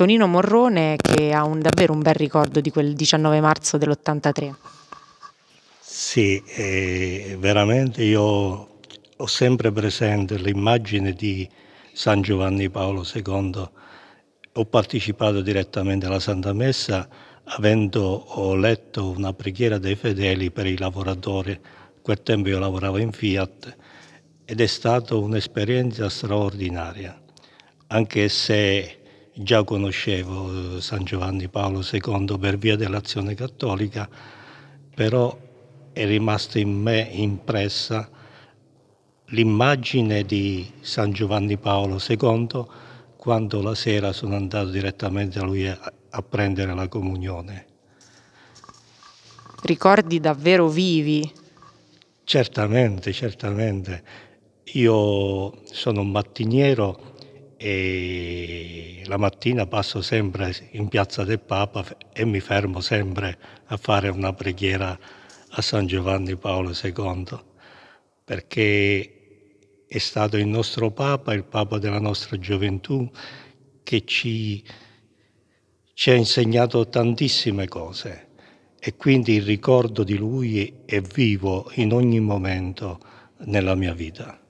Tonino Morrone che ha un, davvero un bel ricordo di quel 19 marzo dell'83. Sì, eh, veramente io ho sempre presente l'immagine di San Giovanni Paolo II. Ho partecipato direttamente alla Santa Messa avendo letto una preghiera dei fedeli per i lavoratori. quel tempo io lavoravo in Fiat ed è stata un'esperienza straordinaria, anche se già conoscevo eh, San Giovanni Paolo II per via dell'azione cattolica, però è rimasta in me impressa l'immagine di San Giovanni Paolo II quando la sera sono andato direttamente a lui a prendere la comunione. Ricordi davvero vivi? Certamente, certamente. Io sono un mattiniero e la mattina passo sempre in piazza del Papa e mi fermo sempre a fare una preghiera a San Giovanni Paolo II perché è stato il nostro Papa, il Papa della nostra gioventù che ci, ci ha insegnato tantissime cose e quindi il ricordo di lui è vivo in ogni momento nella mia vita.